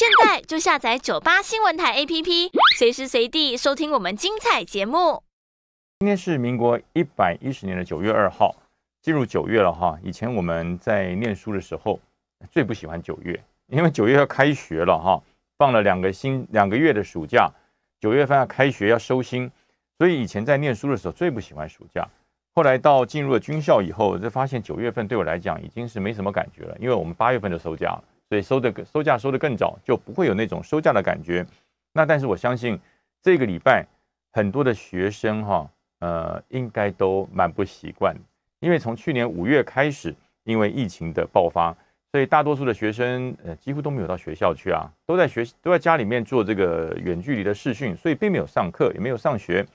现在就下载九八新闻台 APP，随时随地收听我们精彩节目。今天是民国一百一十年的九月二号，进入九月了哈。以前我们在念书的时候，最不喜欢九月，因为九月要开学了哈，放了两个星两个月的暑假，九月份要开学要收心，所以以前在念书的时候最不喜欢暑假。后来到进入了军校以后，就发现九月份对我来讲已经是没什么感觉了，因为我们八月份就收假了。所以收的收价收的更早，就不会有那种收价的感觉。那但是我相信这个礼拜很多的学生哈，呃，应该都蛮不习惯，因为从去年五月开始，因为疫情的爆发，所以大多数的学生呃几乎都没有到学校去啊，都在学都在家里面做这个远距离的视讯，所以并没有上课也没有上学。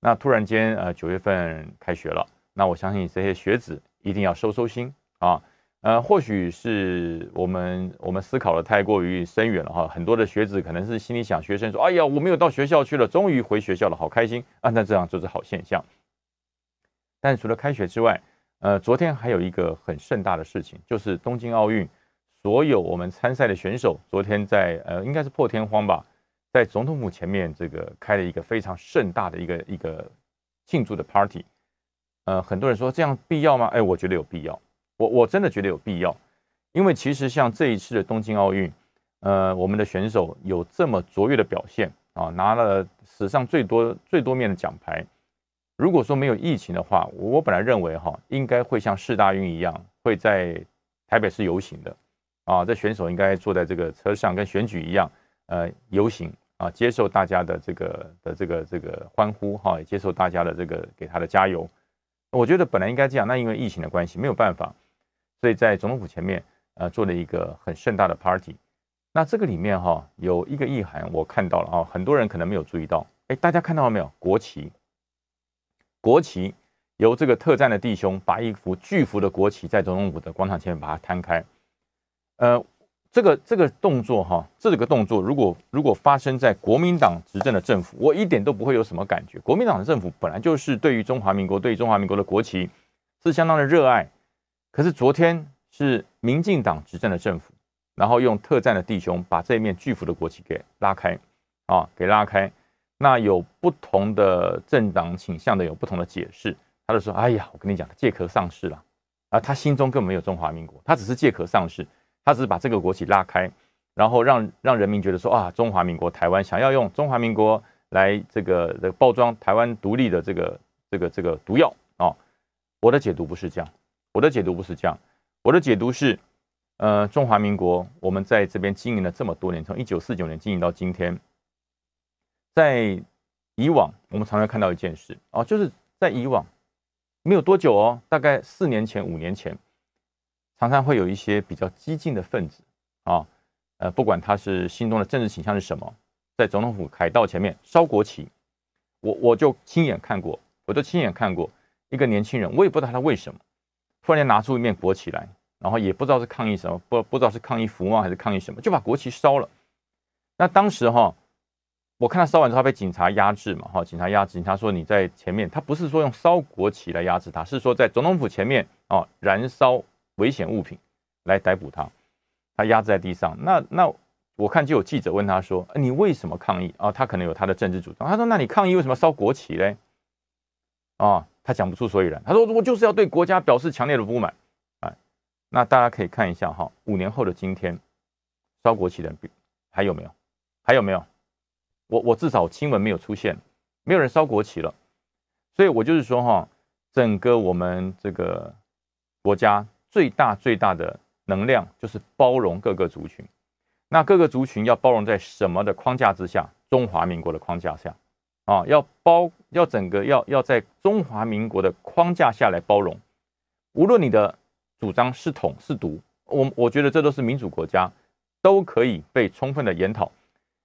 那突然间呃九月份开学了，那我相信这些学子一定要收收心啊。呃，或许是我们我们思考的太过于深远了哈，很多的学子可能是心里想，学生说：“哎呀，我没有到学校去了，终于回学校了，好开心啊！”那这样就是好现象。但除了开学之外，呃，昨天还有一个很盛大的事情，就是东京奥运，所有我们参赛的选手昨天在呃，应该是破天荒吧，在总统府前面这个开了一个非常盛大的一个一个庆祝的 party。呃，很多人说这样必要吗？哎，我觉得有必要。我我真的觉得有必要，因为其实像这一次的东京奥运，呃，我们的选手有这么卓越的表现啊，拿了史上最多最多面的奖牌。如果说没有疫情的话，我本来认为哈，应该会像世大运一样，会在台北市游行的，啊，这选手应该坐在这个车上，跟选举一样，呃，游行啊，接受大家的这个的这个这个欢呼哈，也接受大家的这个给他的加油。我觉得本来应该这样，那因为疫情的关系，没有办法。所以在总统府前面，呃，做了一个很盛大的 party。那这个里面哈，有一个意涵我看到了啊，很多人可能没有注意到。哎，大家看到了没有？国旗，国旗由这个特战的弟兄把一幅巨幅的国旗在总统府的广场前面把它摊开。呃，这个这个动作哈，这个动作如果如果发生在国民党执政的政府，我一点都不会有什么感觉。国民党的政府本来就是对于中华民国，对于中华民国的国旗是相当的热爱。可是昨天是民进党执政的政府，然后用特战的弟兄把这一面巨幅的国旗给拉开，啊，给拉开。那有不同的政党倾向的有不同的解释，他就说：哎呀，我跟你讲，借壳上市了啊！他心中根本没有中华民国，他只是借壳上市，他只是把这个国旗拉开，然后让让人民觉得说啊，中华民国台湾想要用中华民国来这个这个包装台湾独立的这个这个这个毒药啊！我的解读不是这样。我的解读不是这样，我的解读是，呃，中华民国我们在这边经营了这么多年，从一九四九年经营到今天。在以往，我们常常看到一件事啊，就是在以往没有多久哦，大概四年前、五年前，常常会有一些比较激进的分子啊，呃，不管他是心中的政治倾向是什么，在总统府凯道前面烧国旗，我我就亲眼看过，我都亲眼看过一个年轻人，我也不知道他为什么。突然拿出一面国旗来，然后也不知道是抗议什么，不不知道是抗议服贸还是抗议什么，就把国旗烧了。那当时哈，我看他烧完之后被警察压制嘛，哈，警察压制，警察说你在前面，他不是说用烧国旗来压制他，是说在总统府前面啊，燃烧危险物品来逮捕他，他压制在地上。那那我看就有记者问他说，你为什么抗议啊？他可能有他的政治主张。他说，那你抗议为什么烧国旗嘞？啊？他讲不出所以然。他说：“我就是要对国家表示强烈的不满。”哎，那大家可以看一下哈，五年后的今天，烧国旗的还有没有？还有没有？我我至少新闻没有出现，没有人烧国旗了。所以我就是说哈，整个我们这个国家最大最大的能量就是包容各个族群。那各个族群要包容在什么的框架之下？中华民国的框架下。啊，要包要整个要要在中华民国的框架下来包容，无论你的主张是统是独，我我觉得这都是民主国家，都可以被充分的研讨。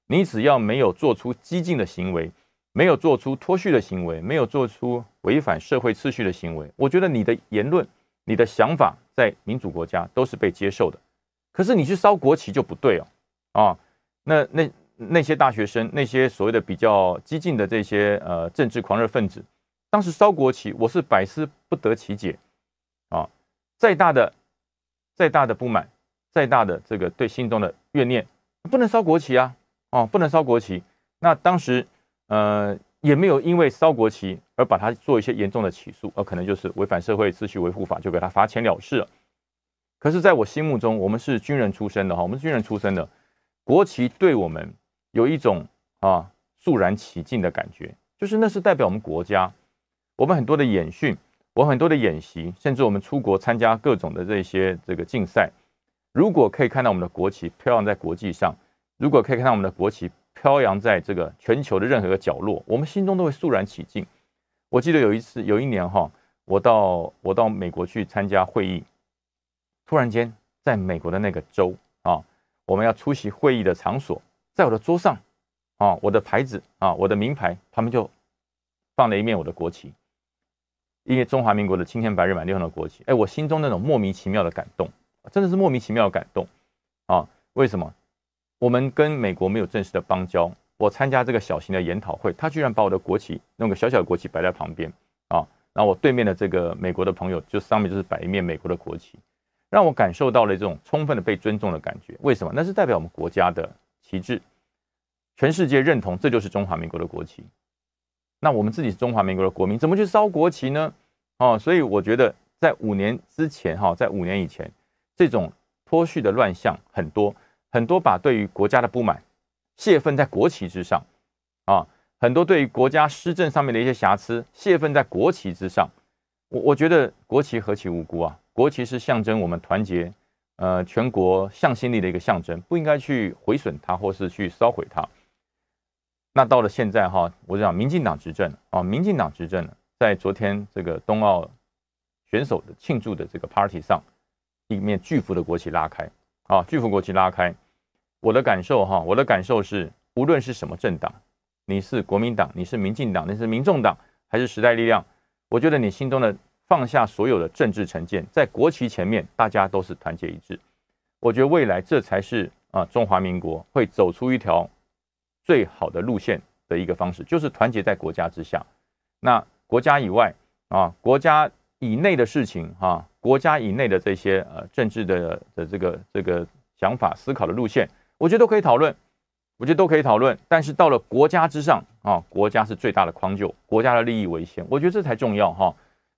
你只要没有做出激进的行为，没有做出脱序的行为，没有做出违反社会秩序的行为，我觉得你的言论、你的想法在民主国家都是被接受的。可是你去烧国旗就不对哦，啊，那那。那些大学生，那些所谓的比较激进的这些呃政治狂热分子，当时烧国旗，我是百思不得其解啊！再大的、再大的不满，再大的这个对心中的怨念，不能烧国旗啊！哦，不能烧国旗。那当时呃也没有因为烧国旗而把它做一些严重的起诉，而可能就是违反社会秩序维护法就给他罚钱了事了。可是，在我心目中，我们是军人出身的哈，我们是军人出身的国旗对我们。有一种啊肃然起敬的感觉，就是那是代表我们国家，我们很多的演训，我很多的演习，甚至我们出国参加各种的这些这个竞赛，如果可以看到我们的国旗飘扬在国际上，如果可以看到我们的国旗飘扬在这个全球的任何一个角落，我们心中都会肃然起敬。我记得有一次，有一年哈，我到我到美国去参加会议，突然间在美国的那个州啊，我们要出席会议的场所。在我的桌上，啊，我的牌子啊，我的名牌，他们就放了一面我的国旗，一面中华民国的青天白日满地红的国旗。哎，我心中那种莫名其妙的感动，真的是莫名其妙的感动啊！为什么？我们跟美国没有正式的邦交，我参加这个小型的研讨会，他居然把我的国旗弄个小小的国旗摆在旁边啊！然后我对面的这个美国的朋友，就上面就是摆一面美国的国旗，让我感受到了这种充分的被尊重的感觉。为什么？那是代表我们国家的。旗帜，全世界认同这就是中华民国的国旗。那我们自己是中华民国的国民，怎么去烧国旗呢？哦，所以我觉得在五年之前，哈，在五年以前，这种脱序的乱象很多，很多把对于国家的不满泄愤在国旗之上，啊，很多对于国家施政上面的一些瑕疵泄愤在国旗之上。我我觉得国旗何其无辜啊！国旗是象征我们团结。呃，全国向心力的一个象征，不应该去毁损它，或是去烧毁它。那到了现在哈，我讲民进党执政啊，民进党执政，在昨天这个冬奥选手的庆祝的这个 party 上，一面巨幅的国旗拉开，啊，巨幅国旗拉开，我的感受哈，我的感受是，无论是什么政党，你是国民党，你是民进党，你是民众党，还是时代力量，我觉得你心中的。放下所有的政治成见，在国旗前面，大家都是团结一致。我觉得未来这才是啊，中华民国会走出一条最好的路线的一个方式，就是团结在国家之下。那国家以外啊，国家以内的事情哈，国家以内的这些呃政治的的这个这个想法思考的路线，我觉得都可以讨论，我觉得都可以讨论。但是到了国家之上啊，国家是最大的框就，国家的利益为先，我觉得这才重要哈。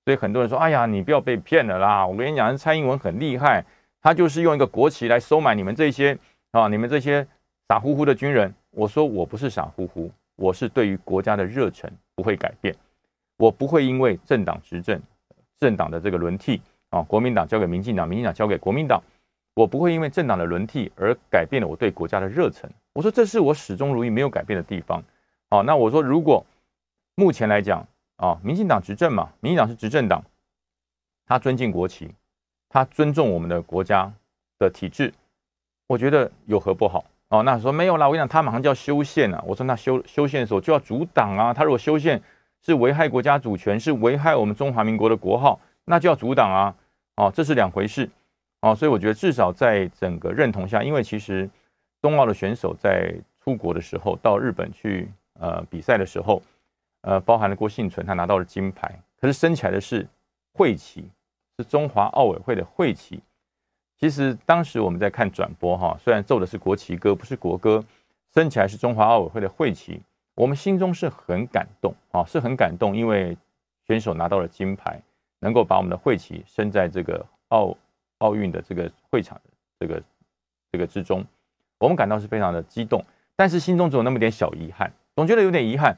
所以很多人说：“哎呀，你不要被骗了啦！”我跟你讲，蔡英文很厉害，他就是用一个国旗来收买你们这些啊，你们这些傻乎乎的军人。我说我不是傻乎乎，我是对于国家的热忱不会改变，我不会因为政党执政、政党的这个轮替啊，国民党交给民进党，民进党交给国民党，我不会因为政党的轮替而改变了我对国家的热忱。我说这是我始终如一没有改变的地方。好，那我说如果目前来讲。啊，民进党执政嘛，民进党是执政党，他尊敬国旗，他尊重我们的国家的体制，我觉得有何不好？哦，那说没有啦，我跟你讲，他马上就要修宪啊，我说那修修宪的时候就要阻挡啊，他如果修宪是危害国家主权，是危害我们中华民国的国号，那就要阻挡啊，哦，这是两回事，哦，所以我觉得至少在整个认同下，因为其实冬奥的选手在出国的时候，到日本去呃比赛的时候。呃，包含了郭幸存，他拿到了金牌，可是升起来的是会旗，是中华奥委会的会旗。其实当时我们在看转播，哈，虽然奏的是国旗歌，不是国歌，升起来是中华奥委会的会旗，我们心中是很感动啊，是很感动，因为选手拿到了金牌，能够把我们的会旗升在这个奥奥运的这个会场这个这个之中，我们感到是非常的激动，但是心中总有那么点小遗憾，总觉得有点遗憾。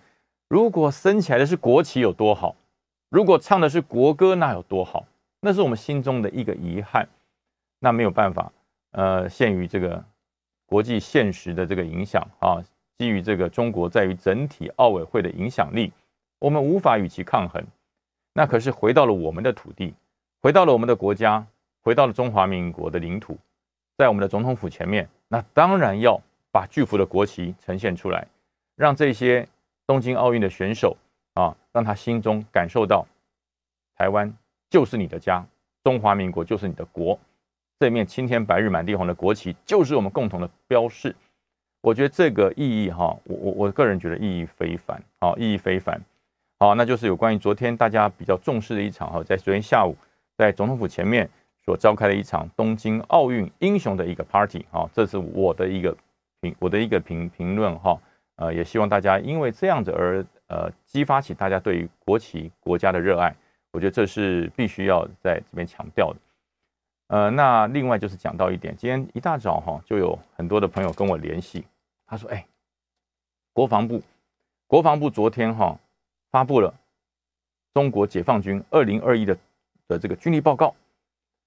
如果升起来的是国旗，有多好？如果唱的是国歌，那有多好？那是我们心中的一个遗憾。那没有办法，呃，限于这个国际现实的这个影响啊，基于这个中国在于整体奥委会的影响力，我们无法与其抗衡。那可是回到了我们的土地，回到了我们的国家，回到了中华民国的领土，在我们的总统府前面，那当然要把巨幅的国旗呈现出来，让这些。东京奥运的选手啊，让他心中感受到台湾就是你的家，中华民国就是你的国，这面青天白日满地红的国旗就是我们共同的标识。我觉得这个意义哈，我我我个人觉得意义非凡啊，意义非凡。好，那就是有关于昨天大家比较重视的一场哈，在昨天下午在总统府前面所召开的一场东京奥运英雄的一个 party 哈，这是我的一个评我的一个评评论哈。呃，也希望大家因为这样子而呃激发起大家对于国旗国家的热爱，我觉得这是必须要在这边强调的。呃，那另外就是讲到一点，今天一大早哈，就有很多的朋友跟我联系，他说：“哎，国防部，国防部昨天哈发布了中国解放军二零二一的的这个军力报告，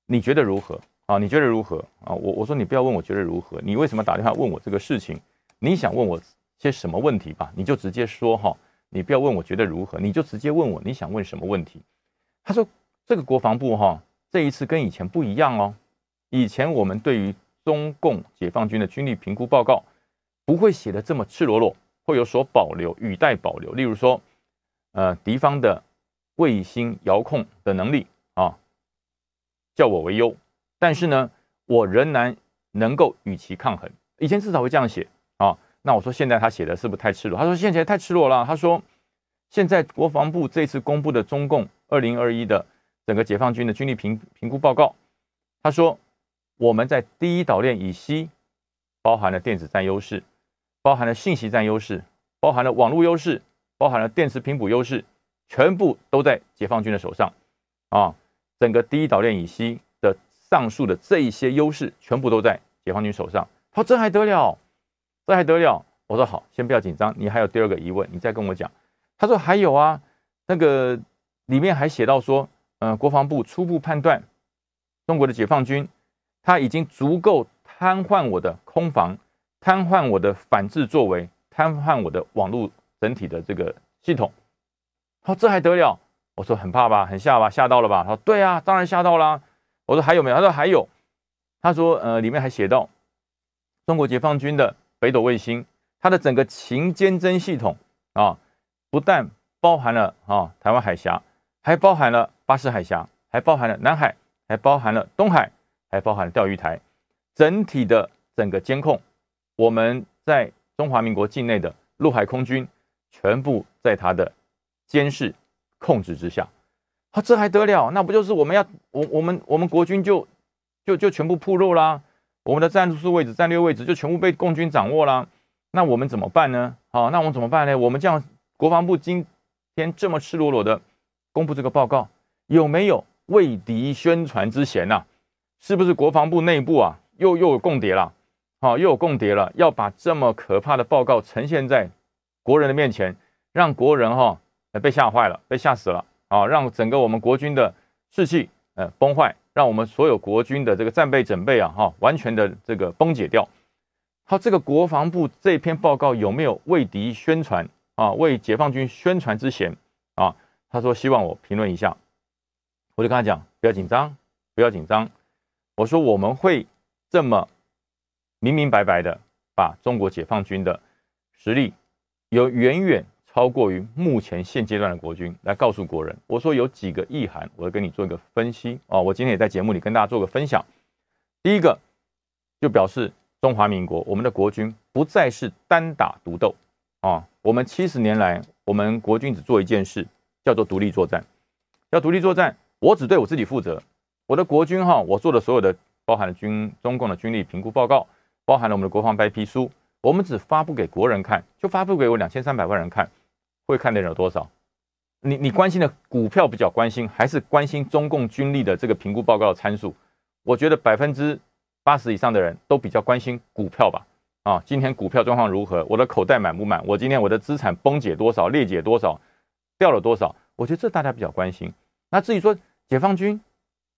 你觉得如何啊？你觉得如何啊？我我说你不要问我觉得如何，你为什么打电话问我这个事情？你想问我？”些什么问题吧？你就直接说哈，你不要问我觉得如何，你就直接问我你想问什么问题。他说：“这个国防部哈，这一次跟以前不一样哦。以前我们对于中共解放军的军力评估报告不会写的这么赤裸裸，会有所保留，语带保留。例如说，呃，敌方的卫星遥控的能力啊，叫我为优，但是呢，我仍然能够与其抗衡。以前至少会这样写啊。”那我说现在他写的是不是太赤裸？他说现在太赤裸了。他说现在国防部这次公布的中共二零二一的整个解放军的军力评评估报告，他说我们在第一岛链以西，包含了电子占优势，包含了信息占优势，包含了网络优势，包含了电磁频谱优势，全部都在解放军的手上。啊，整个第一岛链以西的上述的这一些优势全部都在解放军手上。他说这还得了？这还得了？我说好，先不要紧张。你还有第二个疑问，你再跟我讲。他说还有啊，那个里面还写到说，呃，国防部初步判断，中国的解放军他已经足够瘫痪我的空防，瘫痪我的反制作为，瘫痪我的网络整体的这个系统。他说这还得了？我说很怕吧，很吓吧，吓到了吧？他说对啊，当然吓到啦。我说还有没有？他说还有。他说呃，里面还写到中国解放军的。北斗卫星，它的整个情监侦系统啊，不但包含了啊台湾海峡，还包含了巴士海峡，还包含了南海，还包含了东海，还包含了钓鱼台。整体的整个监控，我们在中华民国境内的陆海空军，全部在它的监视控制之下。啊，这还得了？那不就是我们要我我们我们国军就就就全部铺路啦？我们的战术位置、战略位置就全部被共军掌握了，那我们怎么办呢？好，那我们怎么办呢？我们这样，国防部今天这么赤裸裸的公布这个报告，有没有为敌宣传之嫌呢？是不是国防部内部啊，又又有共谍了？好，又有共谍了，要把这么可怕的报告呈现在国人的面前，让国人哈被吓坏了，被吓死了，啊，让整个我们国军的士气呃崩坏。让我们所有国军的这个战备准备啊，哈，完全的这个崩解掉。好，这个国防部这篇报告有没有为敌宣传啊，为解放军宣传之嫌啊？他说希望我评论一下，我就跟他讲，不要紧张，不要紧张。我说我们会这么明明白白的把中国解放军的实力有远远。超过于目前现阶段的国军来告诉国人，我说有几个意涵，我要跟你做一个分析啊。我今天也在节目里跟大家做个分享。第一个就表示中华民国我们的国军不再是单打独斗啊。我们七十年来，我们国军只做一件事，叫做独立作战。要独立作战，我只对我自己负责。我的国军哈，我做的所有的包含了军中共的军力评估报告，包含了我们的国防白皮书，我们只发布给国人看，就发布给我两千三百万人看。会看的人有多少？你你关心的股票比较关心，还是关心中共军力的这个评估报告参数？我觉得百分之八十以上的人都比较关心股票吧。啊，今天股票状况如何？我的口袋满不满？我今天我的资产崩解多少，裂解多少，掉了多少？我觉得这大家比较关心。那至于说解放军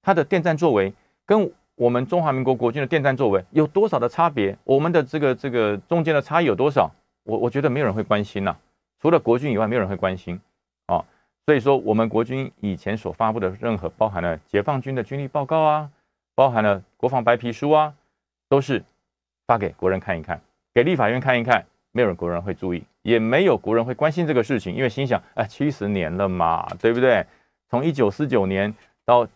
他的电站作为，跟我们中华民国国军的电站作为有多少的差别？我们的这个这个中间的差异有多少？我我觉得没有人会关心呐。除了国军以外，没有人会关心，啊，所以说我们国军以前所发布的任何包含了解放军的军力报告啊，包含了国防白皮书啊，都是发给国人看一看，给立法院看一看，没有人国人会注意，也没有国人会关心这个事情，因为心想，哎，七十年了嘛，对不对？从一九四九年到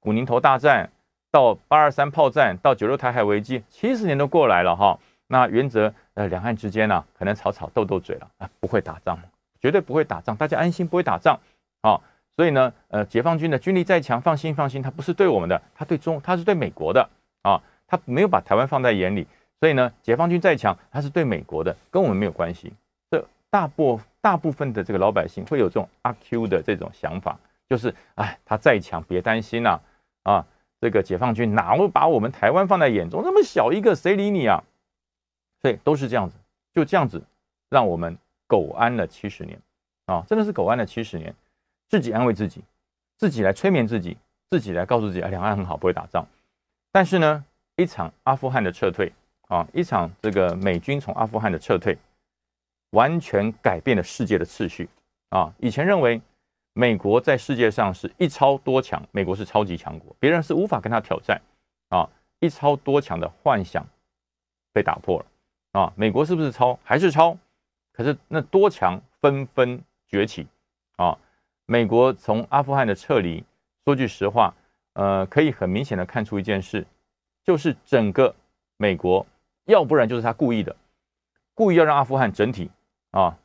古宁头大战，到八二三炮战，到九六台海危机，七十年都过来了哈。那原则，呃，两岸之间呢，可能吵吵斗斗嘴了啊，不会打仗，绝对不会打仗，大家安心不会打仗，啊。所以呢，呃，解放军的军力再强，放心放心，他不是对我们的，他对中，他是对美国的啊，他没有把台湾放在眼里，所以呢，解放军再强，他是对美国的，跟我们没有关系。这大部大部分的这个老百姓会有这种阿 Q 的这种想法，就是哎，他再强，别担心呐。啊，这个解放军哪会把我们台湾放在眼中，那么小一个，谁理你啊？对，都是这样子，就这样子，让我们苟安了七十年啊！真的是苟安了七十年，自己安慰自己，自己来催眠自己，自己来告诉自己，啊，两岸很好，不会打仗。但是呢，一场阿富汗的撤退啊，一场这个美军从阿富汗的撤退，完全改变了世界的次序啊！以前认为美国在世界上是一超多强，美国是超级强国，别人是无法跟他挑战啊！一超多强的幻想被打破了。啊，美国是不是超还是超？可是那多强纷纷崛起啊！美国从阿富汗的撤离，说句实话，呃，可以很明显的看出一件事，就是整个美国，要不然就是他故意的，故意要让阿富汗整体啊，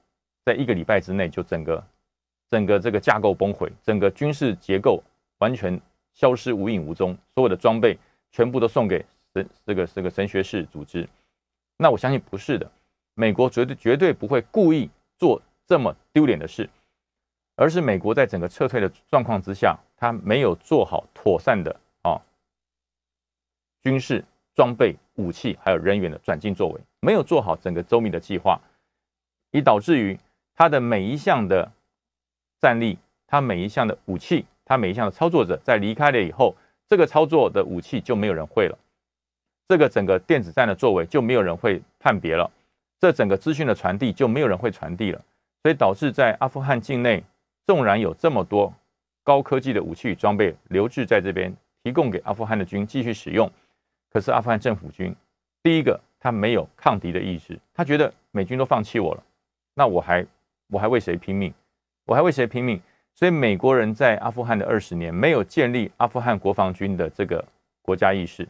在一个礼拜之内就整个整个这个架构崩毁，整个军事结构完全消失无影无踪，所有的装备全部都送给神这个这个神学士组织。那我相信不是的，美国绝对绝对不会故意做这么丢脸的事，而是美国在整个撤退的状况之下，他没有做好妥善的啊军事装备、武器还有人员的转进作为，没有做好整个周密的计划，以导致于他的每一项的战力，他每一项的武器，他每一项的操作者在离开了以后，这个操作的武器就没有人会了。这个整个电子战的作为就没有人会判别了，这整个资讯的传递就没有人会传递了，所以导致在阿富汗境内，纵然有这么多高科技的武器与装备留置在这边，提供给阿富汗的军继续使用，可是阿富汗政府军第一个他没有抗敌的意识，他觉得美军都放弃我了，那我还我还为谁拼命？我还为谁拼命？所以美国人在阿富汗的二十年没有建立阿富汗国防军的这个国家意识。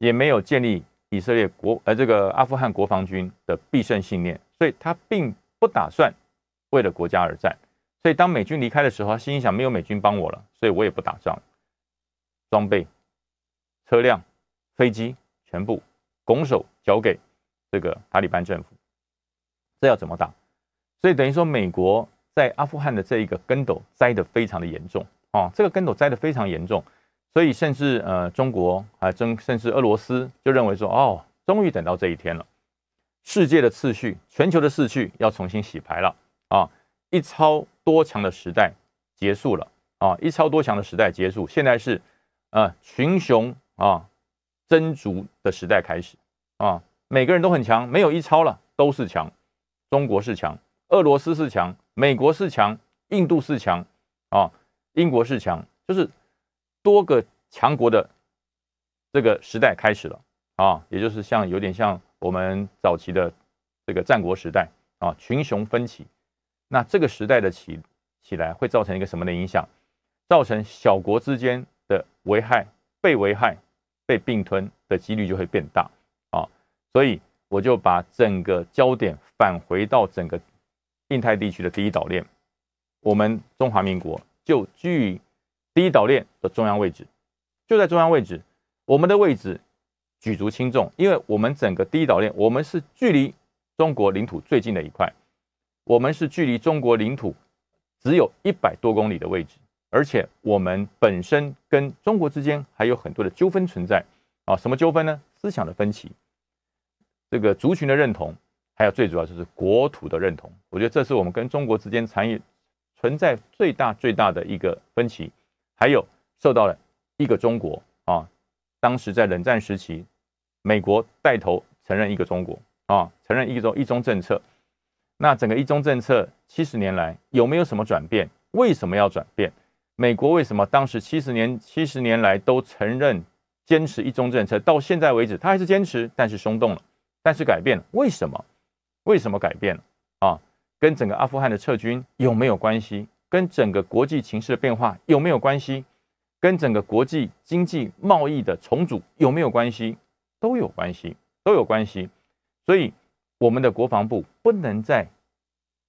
也没有建立以色列国，呃，这个阿富汗国防军的必胜信念，所以他并不打算为了国家而战。所以当美军离开的时候，他心想没有美军帮我了，所以我也不打仗，装备、车辆、飞机全部拱手交给这个塔利班政府，这要怎么打？所以等于说美国在阿富汗的这一个跟斗栽得非常的严重啊，这个跟斗栽得非常严重。所以，甚至呃，中国啊，真甚至俄罗斯就认为说，哦，终于等到这一天了，世界的次序，全球的次序要重新洗牌了啊！一超多强的时代结束了啊！一超多强的时代结束，现在是，呃，群雄啊，争逐的时代开始啊！每个人都很强，没有一超了，都是强，中国是强，俄罗斯是强，美国是强，印度是强，啊，英国是强，就是。多个强国的这个时代开始了啊，也就是像有点像我们早期的这个战国时代啊，群雄分起。那这个时代的起起来会造成一个什么的影响？造成小国之间的危害、被危害、被并吞的几率就会变大啊。所以我就把整个焦点返回到整个印太地区的第一岛链，我们中华民国就居于。第一岛链的中央位置就在中央位置，我们的位置举足轻重，因为我们整个第一岛链，我们是距离中国领土最近的一块，我们是距离中国领土只有一百多公里的位置，而且我们本身跟中国之间还有很多的纠纷存在啊！什么纠纷呢？思想的分歧，这个族群的认同，还有最主要就是国土的认同。我觉得这是我们跟中国之间产业存在最大最大的一个分歧。还有受到了一个中国啊，当时在冷战时期，美国带头承认一个中国啊，承认一个中一中政策。那整个一中政策七十年来有没有什么转变？为什么要转变？美国为什么当时七十年七十年来都承认坚持一中政策？到现在为止，他还是坚持，但是松动了，但是改变了。为什么？为什么改变了？啊？跟整个阿富汗的撤军有没有关系？跟整个国际形势的变化有没有关系？跟整个国际经济贸易的重组有没有关系？都有关系，都有关系。所以我们的国防部不能再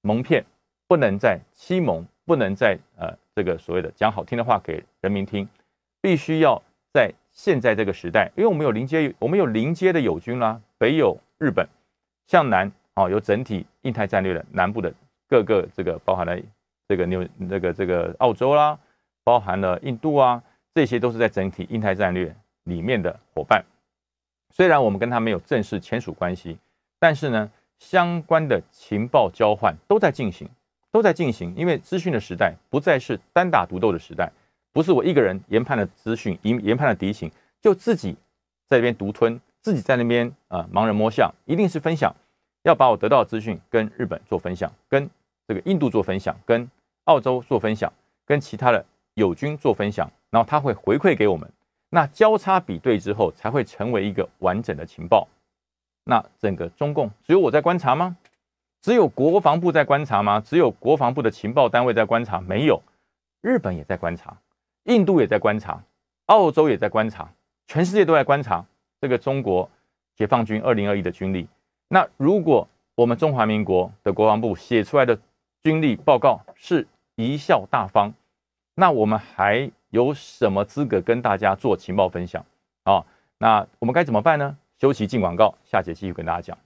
蒙骗，不能再欺蒙，不能再呃这个所谓的讲好听的话给人民听，必须要在现在这个时代，因为我们有临接，我们有临接的友军啦，北有日本，向南哦有整体印太战略的南部的各个这个包含了。这个纽这个这个澳洲啦，包含了印度啊，这些都是在整体印太战略里面的伙伴。虽然我们跟他没有正式签署关系，但是呢，相关的情报交换都在进行，都在进行。因为资讯的时代不再是单打独斗的时代，不是我一个人研判的资讯，研研判的敌情就自己在那边独吞，自己在那边啊盲人摸象，一定是分享，要把我得到的资讯跟日本做分享，跟这个印度做分享，跟。澳洲做分享，跟其他的友军做分享，然后他会回馈给我们。那交叉比对之后，才会成为一个完整的情报。那整个中共只有我在观察吗？只有国防部在观察吗？只有国防部的情报单位在观察？没有，日本也在观察，印度也在观察，澳洲也在观察，全世界都在观察这个中国解放军二零二一的军力。那如果我们中华民国的国防部写出来的？军力报告是贻笑大方，那我们还有什么资格跟大家做情报分享啊？那我们该怎么办呢？休息进广告，下节继续跟大家讲。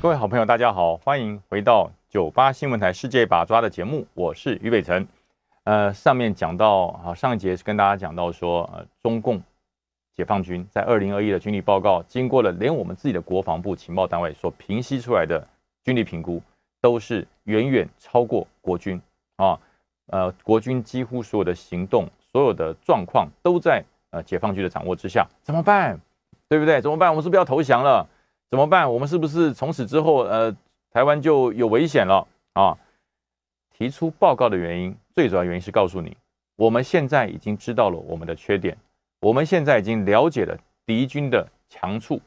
各位好朋友，大家好，欢迎回到九八新闻台《世界把抓》的节目，我是于北辰。呃，上面讲到，啊，上一节是跟大家讲到说，呃，中共解放军在二零二一的军力报告，经过了连我们自己的国防部情报单位所平息出来的军力评估。都是远远超过国军啊，呃，国军几乎所有的行动、所有的状况都在呃解放军的掌握之下，怎么办？对不对？怎么办？我们是不是要投降了？怎么办？我们是不是从此之后呃，台湾就有危险了啊？提出报告的原因，最主要原因是告诉你，我们现在已经知道了我们的缺点，我们现在已经了解了敌军的强处，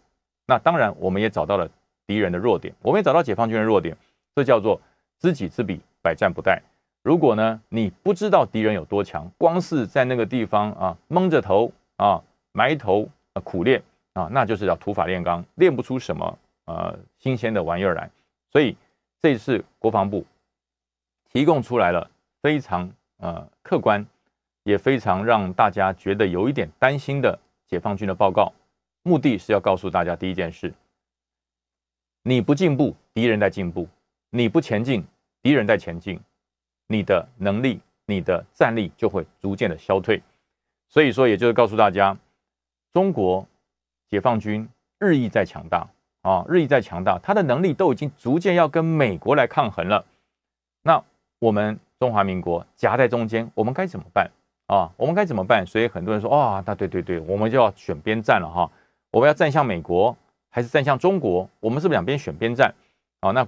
那当然我们也找到了敌人的弱点，我们也找到解放军的弱点。这叫做知己知彼，百战不殆。如果呢，你不知道敌人有多强，光是在那个地方啊，蒙着头啊，埋头苦练啊，那就是叫土法炼钢，练不出什么呃新鲜的玩意儿来。所以这次国防部提供出来了非常呃客观，也非常让大家觉得有一点担心的解放军的报告，目的是要告诉大家第一件事：你不进步，敌人在进步。你不前进，敌人在前进，你的能力、你的战力就会逐渐的消退。所以说，也就是告诉大家，中国解放军日益在强大啊，日益在强大，他的能力都已经逐渐要跟美国来抗衡了。那我们中华民国夹在中间，我们该怎么办啊？我们该怎么办？所以很多人说，哦，那对对对，我们就要选边站了哈，我们要站向美国还是站向中国？我们是不是两边选边站？啊，那。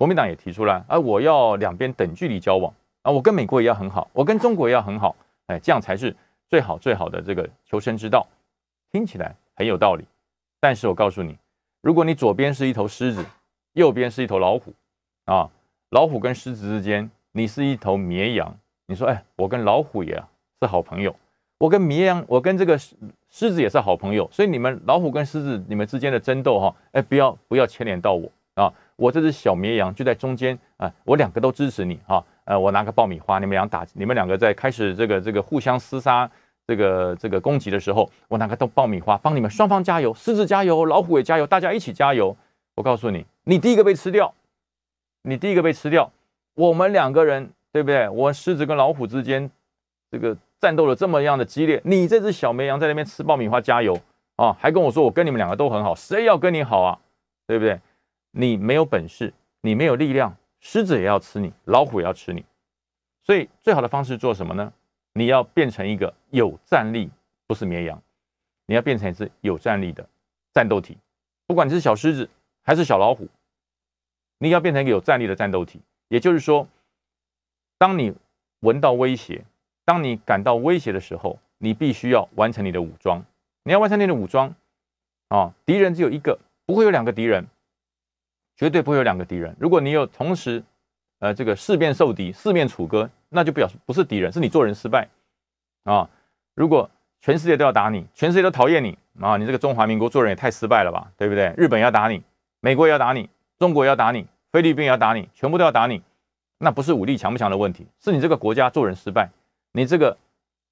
国民党也提出来，啊，我要两边等距离交往，啊，我跟美国也要很好，我跟中国也要很好，哎，这样才是最好最好的这个求生之道，听起来很有道理。但是我告诉你，如果你左边是一头狮子，右边是一头老虎，啊，老虎跟狮子之间，你是一头绵羊，你说，哎，我跟老虎也是好朋友，我跟绵羊，我跟这个狮子也是好朋友，所以你们老虎跟狮子你们之间的争斗，哈，哎，不要不要牵连到我啊。我这只小绵羊就在中间啊，我两个都支持你哈，呃，我拿个爆米花，你们俩打，你们两个在开始这个这个互相厮杀，这个这个攻击的时候，我拿个爆爆米花帮你们双方加油，狮子加油，老虎也加油，大家一起加油。我告诉你，你第一个被吃掉，你第一个被吃掉，我们两个人对不对？我狮子跟老虎之间这个战斗的这么样的激烈，你这只小绵羊在那边吃爆米花加油啊，还跟我说我跟你们两个都很好，谁要跟你好啊？对不对？你没有本事，你没有力量，狮子也要吃你，老虎也要吃你。所以，最好的方式做什么呢？你要变成一个有战力，不是绵羊。你要变成一只有战力的战斗体。不管你是小狮子还是小老虎，你要变成一个有战力的战斗体。也就是说，当你闻到威胁，当你感到威胁的时候，你必须要完成你的武装。你要完成你的武装啊！敌人只有一个，不会有两个敌人。绝对不会有两个敌人。如果你有同时，呃，这个四面受敌、四面楚歌，那就表示不是敌人，是你做人失败啊。如果全世界都要打你，全世界都讨厌你啊，你这个中华民国做人也太失败了吧，对不对？日本要打你，美国要打你，中国要打你，菲律宾要打你，全部都要打你，那不是武力强不强的问题，是你这个国家做人失败，你这个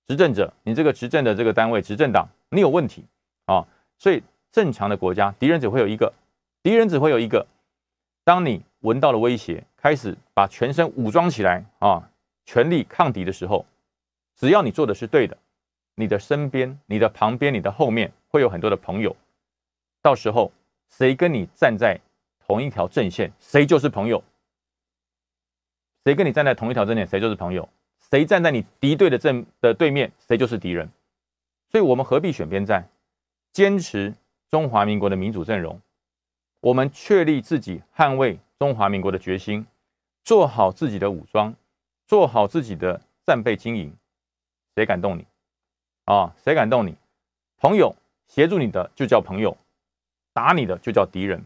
执政者，你这个执政的这个单位、执政党，你有问题啊。所以正常的国家，敌人只会有一个，敌人只会有一个。当你闻到了威胁，开始把全身武装起来啊，全力抗敌的时候，只要你做的是对的，你的身边、你的旁边、你的后面会有很多的朋友。到时候，谁跟你站在同一条阵线，谁就是朋友；谁跟你站在同一条阵线，谁就是朋友；谁站在你敌对的阵的对面，谁就是敌人。所以，我们何必选边站？坚持中华民国的民主阵容。我们确立自己捍卫中华民国的决心，做好自己的武装，做好自己的战备经营。谁敢动你？啊，谁敢动你？朋友协助你的就叫朋友，打你的就叫敌人。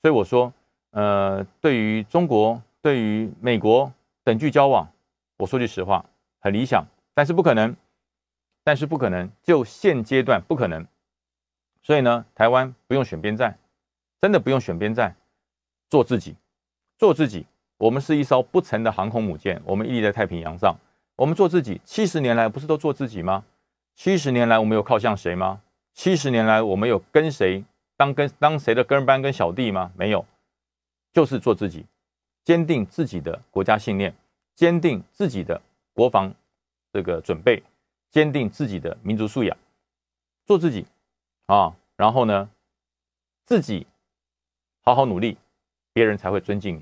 所以我说，呃，对于中国、对于美国等距交往，我说句实话，很理想，但是不可能，但是不可能，就现阶段不可能。所以呢，台湾不用选边站。真的不用选边站，做自己，做自己。我们是一艘不沉的航空母舰，我们屹立在太平洋上。我们做自己，七十年来不是都做自己吗？七十年来我们有靠向谁吗？七十年来我们有跟谁当跟当谁的跟班跟小弟吗？没有，就是做自己，坚定自己的国家信念，坚定自己的国防这个准备，坚定自己的民族素养，做自己啊。然后呢，自己。好好努力，别人才会尊敬你；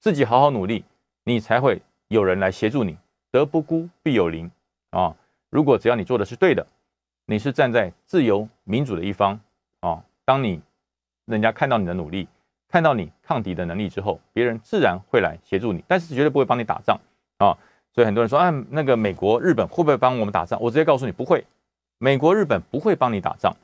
自己好好努力，你才会有人来协助你。德不孤，必有邻啊！如果只要你做的是对的，你是站在自由民主的一方啊。当你人家看到你的努力，看到你抗敌的能力之后，别人自然会来协助你，但是绝对不会帮你打仗啊。所以很多人说啊，那个美国、日本会不会帮我们打仗？我直接告诉你，不会。美国、日本不会帮你打仗。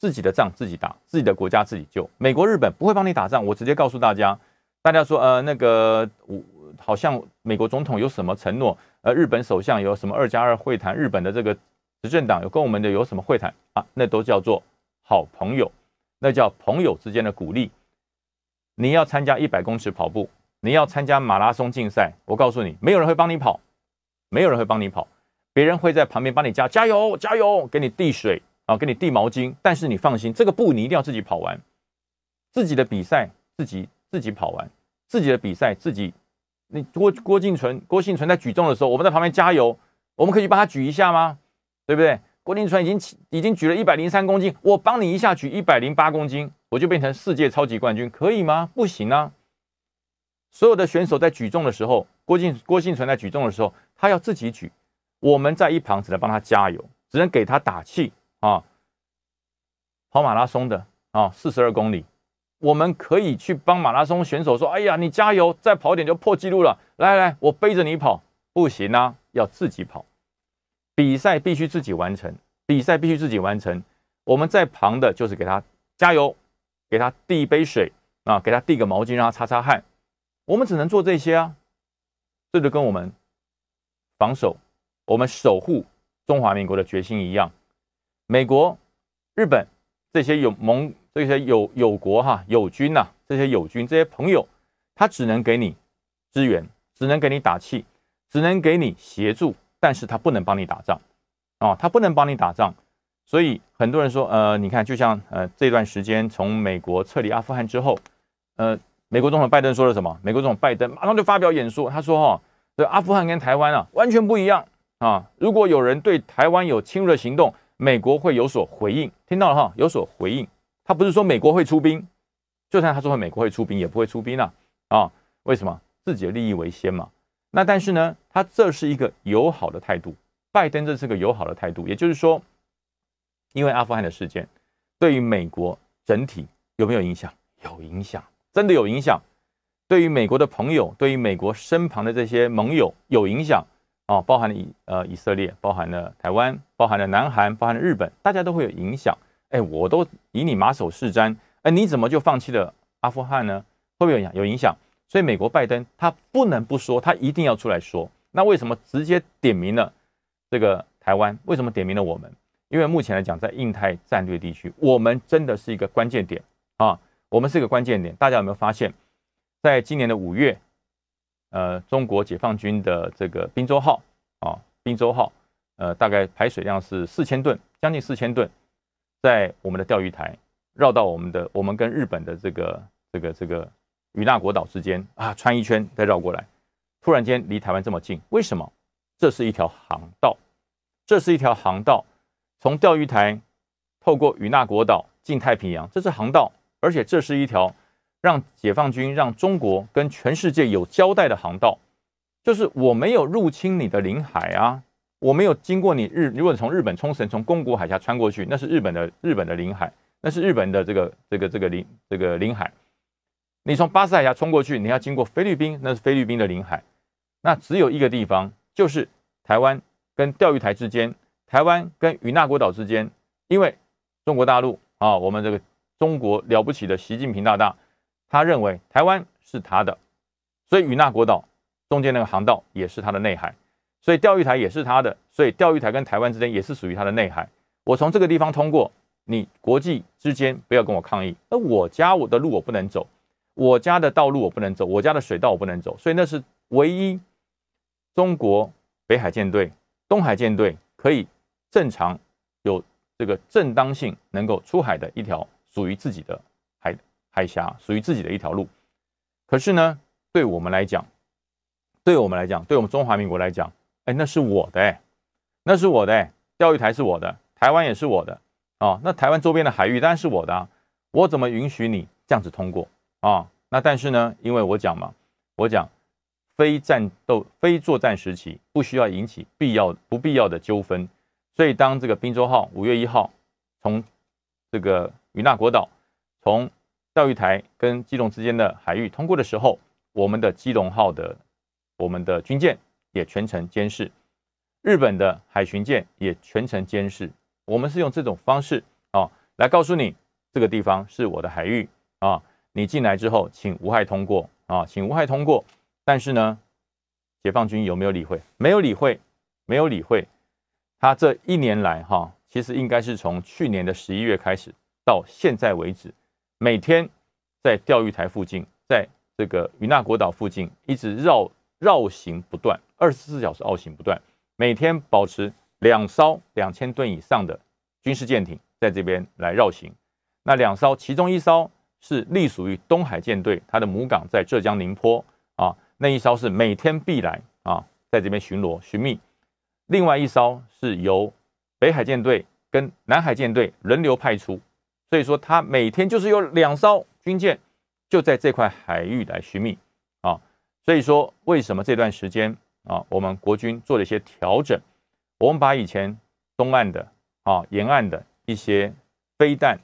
自己的仗自己打，自己的国家自己救。美国、日本不会帮你打仗。我直接告诉大家，大家说，呃，那个，我好像美国总统有什么承诺，呃，日本首相有什么二加二会谈，日本的这个执政党有跟我们的有什么会谈啊？那都叫做好朋友，那叫朋友之间的鼓励。你要参加一百公尺跑步，你要参加马拉松竞赛，我告诉你，没有人会帮你跑，没有人会帮你跑，别人会在旁边帮你加加油、加油，给你递水。然后给你递毛巾，但是你放心，这个步你一定要自己跑完，自己的比赛自己自己跑完，自己的比赛自己。你郭郭敬纯郭敬存在举重的时候，我们在旁边加油，我们可以帮他举一下吗？对不对？郭敬纯已经已经举了一百零三公斤，我帮你一下举一百零八公斤，我就变成世界超级冠军，可以吗？不行啊！所有的选手在举重的时候，郭敬郭敬存在举重的时候，他要自己举，我们在一旁只能帮他加油，只能给他打气。啊，跑马拉松的啊，四十二公里，我们可以去帮马拉松选手说：“哎呀，你加油，再跑点就破纪录了。”来来，我背着你跑，不行啊，要自己跑。比赛必须自己完成，比赛必须自己完成。我们在旁的就是给他加油，给他递一杯水啊，给他递个毛巾让他擦擦汗。我们只能做这些啊。这就跟我们防守、我们守护中华民国的决心一样。美国、日本这些友盟、这些友友国哈友军呐，这些友军、这些朋友，他只能给你支援，只能给你打气，只能给你协助，但是他不能帮你打仗，啊，他不能帮你打仗，所以很多人说，呃，你看，就像呃这段时间从美国撤离阿富汗之后，呃，美国总统拜登说了什么？美国总统拜登马上就发表演说，他说哈，这阿富汗跟台湾啊完全不一样啊，如果有人对台湾有侵略行动。美国会有所回应，听到了哈？有所回应，他不是说美国会出兵，就算他说美国会出兵，也不会出兵了啊？为什么？自己的利益为先嘛。那但是呢，他这是一个友好的态度，拜登这是个友好的态度，也就是说，因为阿富汗的事件，对于美国整体有没有影响？有影响，真的有影响，对于美国的朋友，对于美国身旁的这些盟友有影响。哦，包含了以呃以色列，包含了台湾，包含了南韩，包含了日本，大家都会有影响。哎，我都以你马首是瞻。哎，你怎么就放弃了阿富汗呢？会不会有影有影响？所以美国拜登他不能不说，他一定要出来说。那为什么直接点名了这个台湾？为什么点名了我们？因为目前来讲，在印太战略地区，我们真的是一个关键点啊，我们是一个关键点。大家有没有发现，在今年的五月？呃，中国解放军的这个“滨州号”啊，“滨州号”呃，大概排水量是四千吨，将近四千吨，在我们的钓鱼台绕到我们的，我们跟日本的这个、这个、这个与那国岛之间啊，穿一圈再绕过来，突然间离台湾这么近，为什么？这是一条航道，这是一条航道，从钓鱼台透过与那国岛进太平洋，这是航道，而且这是一条。让解放军让中国跟全世界有交代的航道，就是我没有入侵你的领海啊，我没有经过你日。如果你从日本冲绳从宫古海峡穿过去，那是日本的日本的领海，那是日本的这个这个这个领这个领海。你从巴塞海峡冲过去，你要经过菲律宾，那是菲律宾的领海。那只有一个地方，就是台湾跟钓鱼台之间，台湾跟与那国岛之间，因为中国大陆啊，我们这个中国了不起的习近平大大。他认为台湾是他的，所以与那国岛中间那个航道也是他的内海，所以钓鱼台也是他的，所以钓鱼台跟台湾之间也是属于他的内海。我从这个地方通过，你国际之间不要跟我抗议，那我家我的路我不能走，我家的道路我不能走，我家的水道我不能走，所以那是唯一中国北海舰队、东海舰队可以正常有这个正当性能够出海的一条属于自己的。海峡属于自己的一条路，可是呢，对我们来讲，对我们来讲，对我们中华民国来讲，哎，那是我的哎，那是我的哎，钓鱼台是我的，台湾也是我的啊。那台湾周边的海域当然是我的啊，我怎么允许你这样子通过啊？那但是呢，因为我讲嘛，我讲非战斗、非作战时期不需要引起必要不必要的纠纷，所以当这个“滨州号”五月一号从这个与纳国岛从钓鱼台跟基隆之间的海域通过的时候，我们的基隆号的我们的军舰也全程监视，日本的海巡舰也全程监视。我们是用这种方式啊，来告诉你这个地方是我的海域啊，你进来之后请无害通过啊，请无害通过。但是呢，解放军有没有理会？没有理会，没有理会。他这一年来哈，其实应该是从去年的十一月开始到现在为止。每天在钓鱼台附近，在这个与那国岛附近一直绕绕行不断，二十四小时绕行不断。每天保持两艘两千吨以上的军事舰艇在这边来绕行。那两艘，其中一艘是隶属于东海舰队，它的母港在浙江宁波啊，那一艘是每天必来啊，在这边巡逻寻觅。另外一艘是由北海舰队跟南海舰队轮流派出。所以说，他每天就是有两艘军舰就在这块海域来寻觅啊。所以说，为什么这段时间啊，我们国军做了一些调整，我们把以前东岸的啊沿岸的一些飞弹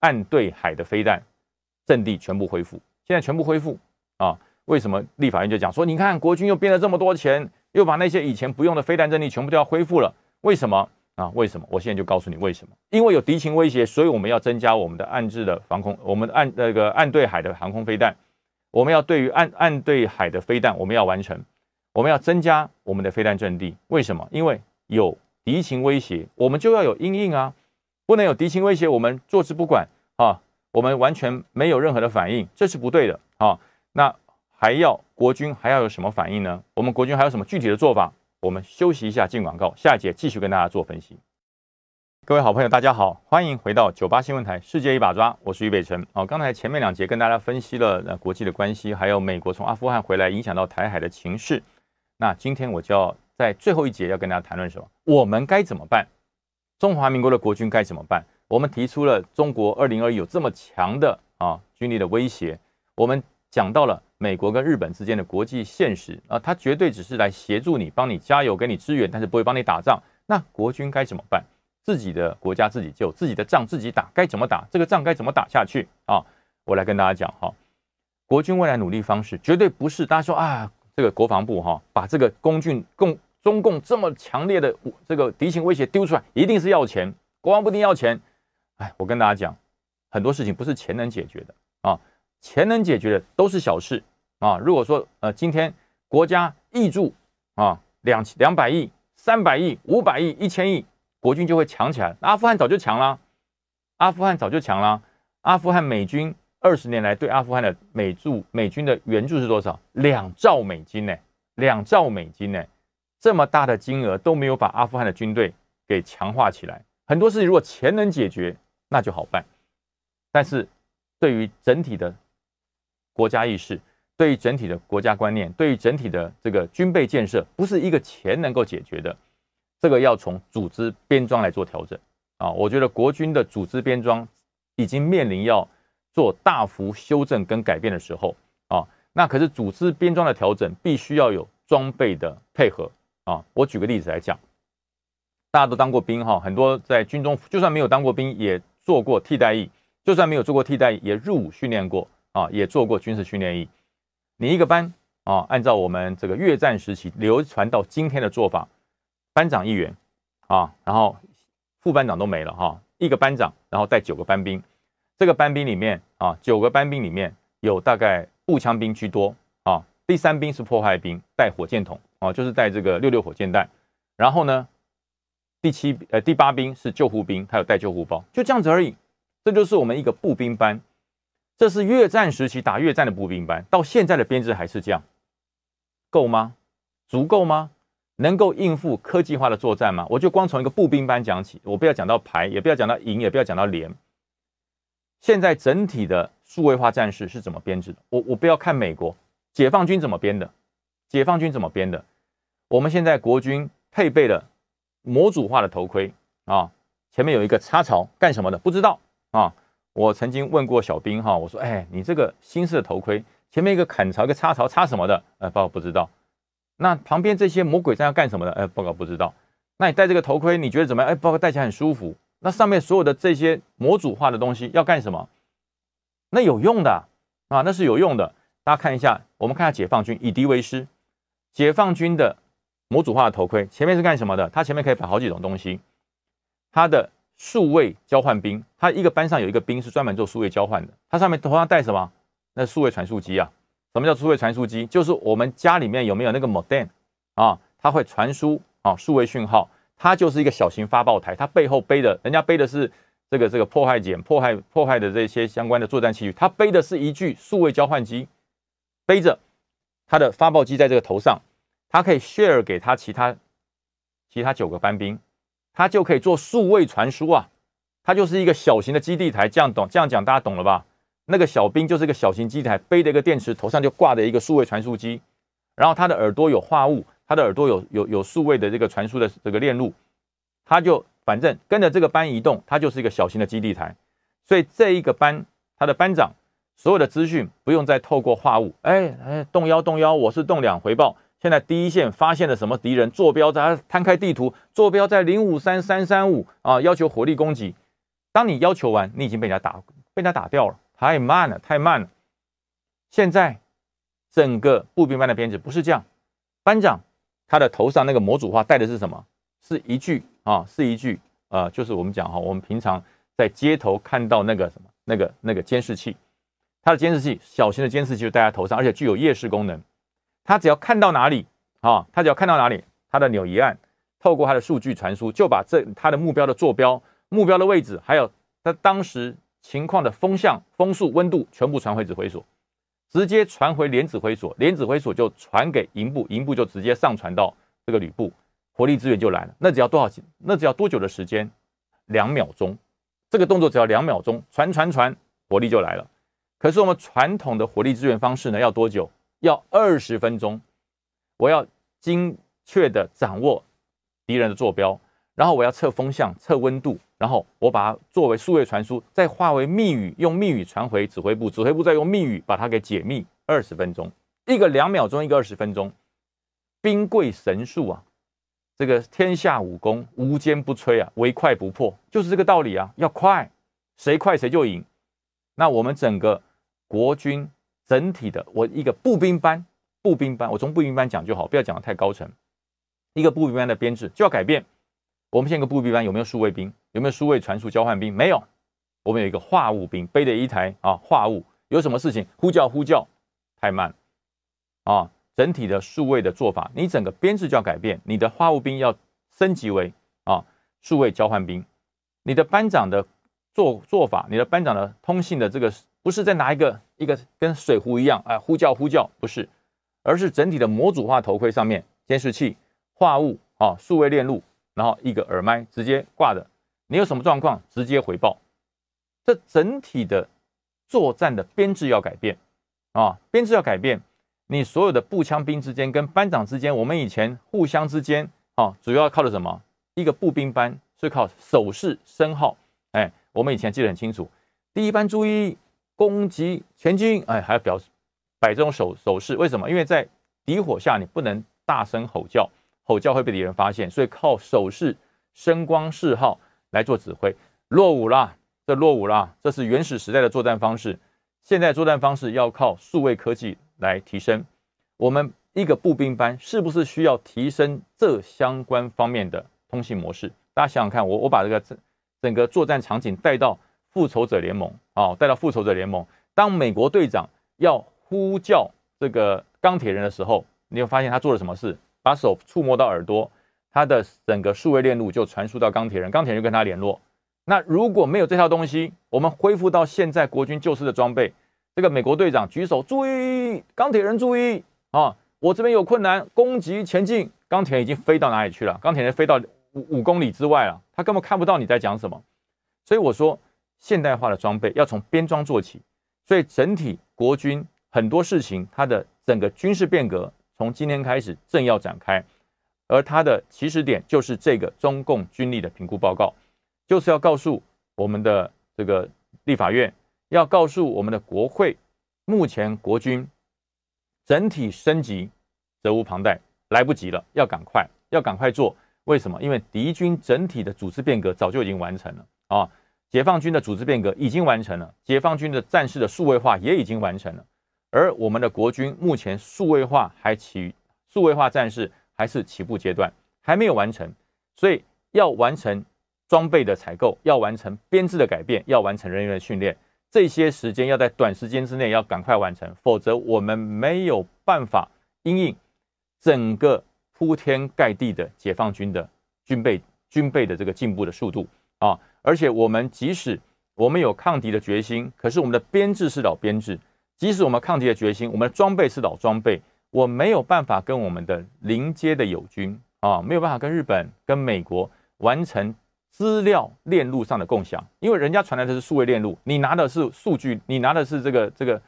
岸对海的飞弹阵地全部恢复，现在全部恢复啊。为什么立法院就讲说，你看国军又编了这么多钱，又把那些以前不用的飞弹阵地全部都要恢复了，为什么？啊，为什么？我现在就告诉你为什么。因为有敌情威胁，所以我们要增加我们的暗制的防空，我们暗那个岸对海的航空飞弹，我们要对于岸岸对海的飞弹，我们要完成，我们要增加我们的飞弹阵地。为什么？因为有敌情威胁，我们就要有阴影啊，不能有敌情威胁，我们坐视不管啊，我们完全没有任何的反应，这是不对的啊。那还要国军还要有什么反应呢？我们国军还有什么具体的做法？我们休息一下，进广告，下一节继续跟大家做分析。各位好朋友，大家好，欢迎回到九八新闻台，世界一把抓，我是于北辰。哦，刚才前面两节跟大家分析了呃国际的关系，还有美国从阿富汗回来影响到台海的情势。那今天我就要在最后一节要跟大家谈论什么？我们该怎么办？中华民国的国军该怎么办？我们提出了中国二零二一有这么强的啊军力的威胁，我们讲到了。美国跟日本之间的国际现实啊，它绝对只是来协助你，帮你加油，给你支援，但是不会帮你打仗。那国军该怎么办？自己的国家自己救，自己的仗自己打，该怎么打？这个仗该怎么打下去？啊，我来跟大家讲哈，国军未来努力方式绝对不是大家说啊，这个国防部哈，把这个共军共中共这么强烈的这个敌情威胁丢出来，一定是要钱，国防部定要钱。哎，我跟大家讲，很多事情不是钱能解决的啊。钱能解决的都是小事啊！如果说呃，今天国家易助啊，两两百亿、三百亿、五百亿、一千亿，国军就会强起来。阿富汗早就强了，阿富汗早就强了。阿富汗美军二十年来对阿富汗的美驻美军的援助是多少？两兆美金呢？两兆美金呢？这么大的金额都没有把阿富汗的军队给强化起来。很多事情如果钱能解决，那就好办。但是对于整体的。国家意识，对于整体的国家观念，对于整体的这个军备建设，不是一个钱能够解决的。这个要从组织编装来做调整啊！我觉得国军的组织编装已经面临要做大幅修正跟改变的时候啊。那可是组织编装的调整，必须要有装备的配合啊。我举个例子来讲，大家都当过兵哈，很多在军中，就算没有当过兵，也做过替代役；就算没有做过替代役，也入伍训练过。啊，也做过军事训练营。你一个班啊，按照我们这个越战时期流传到今天的做法，班长一员啊，然后副班长都没了哈，一个班长，然后带九个班兵。这个班兵里面啊，九个班兵里面有大概步枪兵居多啊，第三兵是破坏兵，带火箭筒啊，就是带这个六六火箭弹。然后呢，第七呃第八兵是救护兵，他有带救护包，就这样子而已。这就是我们一个步兵班。这是越战时期打越战的步兵班，到现在的编制还是这样，够吗？足够吗？能够应付科技化的作战吗？我就光从一个步兵班讲起，我不要讲到排，也不要讲到营，也不要讲到连。现在整体的数位化战士是怎么编制的？我我不要看美国解放军怎么编的，解放军怎么编的？我们现在国军配备的模组化的头盔啊，前面有一个插槽，干什么的？不知道啊。我曾经问过小兵哈，我说，哎，你这个新式的头盔前面一个砍槽一个插槽插什么的？呃，报告不知道。那旁边这些魔鬼在要干什么的？哎，报告不知道。那你戴这个头盔你觉得怎么样？哎，报告戴起来很舒服。那上面所有的这些模组化的东西要干什么？那有用的啊，那是有用的。大家看一下，我们看下解放军以敌为师，解放军的模组化的头盔前面是干什么的？它前面可以摆好几种东西，它的。数位交换兵，他一个班上有一个兵是专门做数位交换的，他上面头上带什么？那数位传输机啊？什么叫数位传输机？就是我们家里面有没有那个 modem 啊？它会传输啊数位讯号，它就是一个小型发报台。它背后背的，人家背的是这个这个迫害简、迫害迫害的这些相关的作战器具，它背的是一具数位交换机，背着他的发报机在这个头上，他可以 share 给他其他其他九个班兵。它就可以做数位传输啊，它就是一个小型的基地台，这样懂？这样讲大家懂了吧？那个小兵就是一个小型基地台，背着一个电池，头上就挂着一个数位传输机，然后他的耳朵有化物，他的耳朵有有有数位的这个传输的这个链路，他就反正跟着这个班移动，他就是一个小型的基地台，所以这一个班他的班长所有的资讯不用再透过化物，哎哎，动幺动幺，我是动两回报。现在第一线发现了什么敌人坐标？他摊开地图，坐标在零五三三三五啊！要求火力攻击。当你要求完，你已经被人家打，被人家打掉了。太慢了，太慢了！现在整个步兵班的编制不是这样。班长他的头上那个模组化带的是什么？是一具啊，是一具呃，就是我们讲哈，我们平常在街头看到那个什么那个那个监视器，他的监视器小型的监视器就戴在头上，而且具有夜视功能。他只要看到哪里啊，他只要看到哪里，他的钮一按，透过他的数据传输，就把这他的目标的坐标、目标的位置，还有他当时情况的风向、风速、温度，全部传回指挥所，直接传回连指挥所，连指挥所就传给营部，营部就直接上传到这个旅部，火力支援就来了。那只要多少？那只要多久的时间？两秒钟，这个动作只要两秒钟，传传传，火力就来了。可是我们传统的火力支援方式呢，要多久？要二十分钟，我要精确的掌握敌人的坐标，然后我要测风向、测温度，然后我把它作为数位传输，再化为密语，用密语传回指挥部，指挥部再用密语把它给解密。二十分钟，一个两秒钟，一个二十分钟，兵贵神速啊！这个天下武功，无坚不摧啊，唯快不破，就是这个道理啊。要快，谁快谁就赢。那我们整个国军。整体的，我一个步兵班，步兵班，我从步兵班讲就好，不要讲的太高层。一个步兵班的编制就要改变。我们现在一个步兵班有没有数位兵？有没有数位传输交换兵？没有。我们有一个化务兵，背着一台啊，化务有什么事情呼叫呼叫，太慢啊。整体的数位的做法，你整个编制就要改变。你的化务兵要升级为啊数位交换兵。你的班长的做做法，你的班长的通信的这个。不是在拿一个一个跟水壶一样哎，呼叫呼叫，不是，而是整体的模组化头盔上面监视器、化物啊、数位链路，然后一个耳麦直接挂着，你有什么状况直接回报。这整体的作战的编制要改变啊，编制要改变。你所有的步枪兵之间跟班长之间，我们以前互相之间啊，主要靠的什么？一个步兵班是靠手势、声号。哎，我们以前记得很清楚，第一班注意。攻击全军！哎，还要示摆这种手手势？为什么？因为在敌火下，你不能大声吼叫，吼叫会被敌人发现。所以靠手势、声光信号来做指挥，落伍啦，这落伍啦，这是原始时代的作战方式。现在作战方式要靠数位科技来提升。我们一个步兵班是不是需要提升这相关方面的通信模式？大家想想看，我我把这个整整个作战场景带到复仇者联盟。哦，带到复仇者联盟。当美国队长要呼叫这个钢铁人的时候，你会发现他做了什么事？把手触摸到耳朵，他的整个数位链路就传输到钢铁人。钢铁人跟他联络。那如果没有这套东西，我们恢复到现在国军旧式的装备，这个美国队长举手注意，钢铁人注意啊，我这边有困难，攻击前进。钢铁人已经飞到哪里去了？钢铁人飞到五五公里之外了，他根本看不到你在讲什么。所以我说。现代化的装备要从编装做起，所以整体国军很多事情，它的整个军事变革从今天开始正要展开，而它的起始点就是这个中共军力的评估报告，就是要告诉我们的这个立法院，要告诉我们的国会，目前国军整体升级责无旁贷，来不及了，要赶快，要赶快做。为什么？因为敌军整体的组织变革早就已经完成了啊。解放军的组织变革已经完成了，解放军的战士的数位化也已经完成了，而我们的国军目前数位化还起数位化战士还是起步阶段，还没有完成，所以要完成装备的采购，要完成编制的改变，要完成人员的训练，这些时间要在短时间之内要赶快完成，否则我们没有办法因应整个铺天盖地的解放军的军备军备的这个进步的速度啊。而且我们即使我们有抗敌的决心，可是我们的编制是老编制；即使我们抗敌的决心，我们的装备是老装备。我没有办法跟我们的临街的友军啊，没有办法跟日本、跟美国完成资料链路上的共享，因为人家传来的是数位链路，你拿的是数据，你拿的是这个、这个、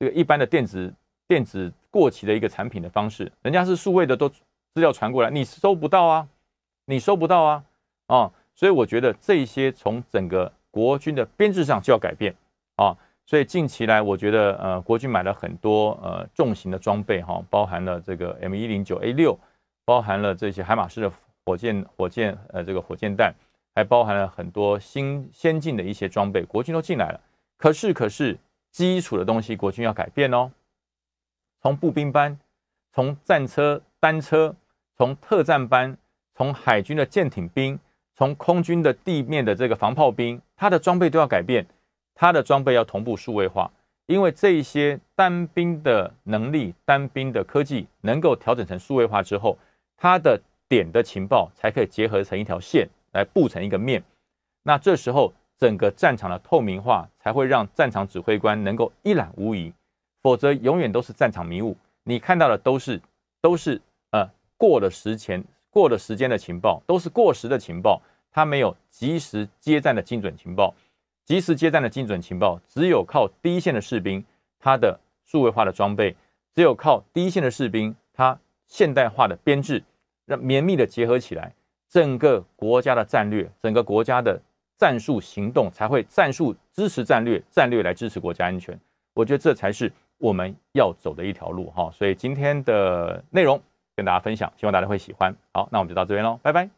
这个一般的电子电子过期的一个产品的方式，人家是数位的，都资料传过来，你收不到啊，你收不到啊，啊。所以我觉得这些从整个国军的编制上就要改变啊，所以近期来我觉得呃国军买了很多呃重型的装备哈，包含了这个 M 一零九 A 六，包含了这些海马式的火箭火箭呃这个火箭弹，还包含了很多新先进的一些装备，国军都进来了。可是可是基础的东西国军要改变哦，从步兵班，从战车单车，从特战班，从海军的舰艇兵。从空军的地面的这个防炮兵，他的装备都要改变，他的装备要同步数位化，因为这些单兵的能力、单兵的科技能够调整成数位化之后，他的点的情报才可以结合成一条线，来布成一个面。那这时候，整个战场的透明化才会让战场指挥官能够一览无遗，否则永远都是战场迷雾，你看到的都是都是呃过了时前。过的时间的情报都是过时的情报，他没有及时接战的精准情报，及时接战的精准情报只有靠第一线的士兵，他的数位化的装备，只有靠第一线的士兵，他现代化的编制，让绵密的结合起来，整个国家的战略，整个国家的战术行动才会战术支持战略，战略来支持国家安全，我觉得这才是我们要走的一条路哈，所以今天的内容。跟大家分享，希望大家会喜欢。好，那我们就到这边喽，拜拜。